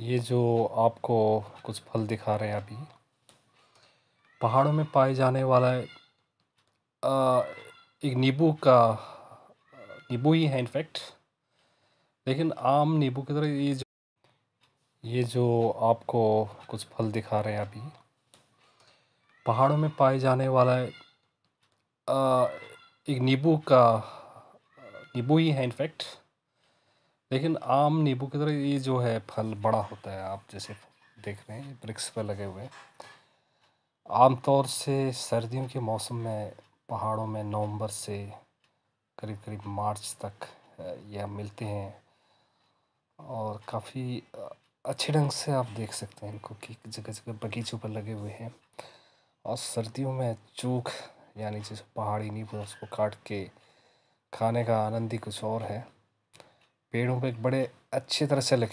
ये जो आपको कुछ फल दिखा रहे हैं अभी पहाड़ों में पाए जाने वाला एक नींबू का नींबू ही है इनफैक्ट लेकिन आम नींबू की तरह ये जो ये जो आपको कुछ फल दिखा रहे हैं अभी पहाड़ों में पाए जाने वाला एक नींबू का नींबू ही है इनफैक्ट लेकिन आम नींबू की तरह ये जो है फल बड़ा होता है आप जैसे देख रहे हैं वृक्ष पर लगे हुए आमतौर से सर्दियों के मौसम में पहाड़ों में नवंबर से करीब करीब मार्च तक यह मिलते हैं और काफ़ी अच्छे ढंग से आप देख सकते हैं इनको कि जगह जगह बगीचों पर लगे हुए हैं और सर्दियों में चूख यानी जैसे पहाड़ी नींबू उसको काट के खाने का आनंद ही कुछ और है पेड़ों पे एक बड़े अच्छी तरह से लिखे